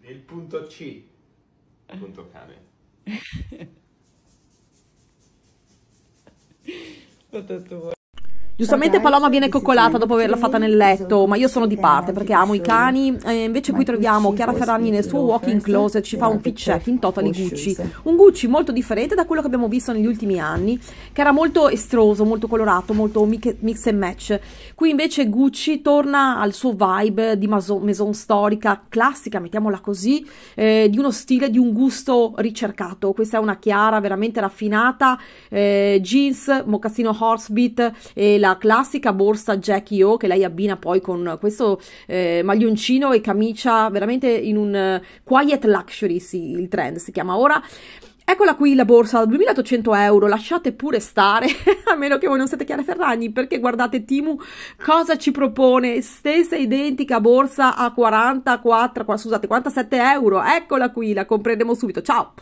Nel punto C. Punto cane. Ho detto Giustamente Paloma viene coccolata dopo averla fatta nel letto, ma io sono di parte perché amo i cani. E invece qui troviamo Chiara Ferragni nel suo walk-in closet, ci fa un fit check in totally Gucci. Un Gucci molto differente da quello che abbiamo visto negli ultimi anni, che era molto estroso, molto colorato, molto mix and match. Qui invece Gucci torna al suo vibe di maison storica, classica, mettiamola così, eh, di uno stile, di un gusto ricercato. Questa è una Chiara veramente raffinata, eh, jeans, mocassino horsebeat e la la classica borsa Jackie O che lei abbina poi con questo eh, maglioncino e camicia veramente in un eh, quiet luxury, sì, il trend si chiama ora. Eccola qui la borsa, 2800 euro, lasciate pure stare, a meno che voi non siate Chiara Ferragni, perché guardate Timu cosa ci propone, stessa identica borsa a 44, scusate, 47 euro, eccola qui, la compreremo subito, ciao!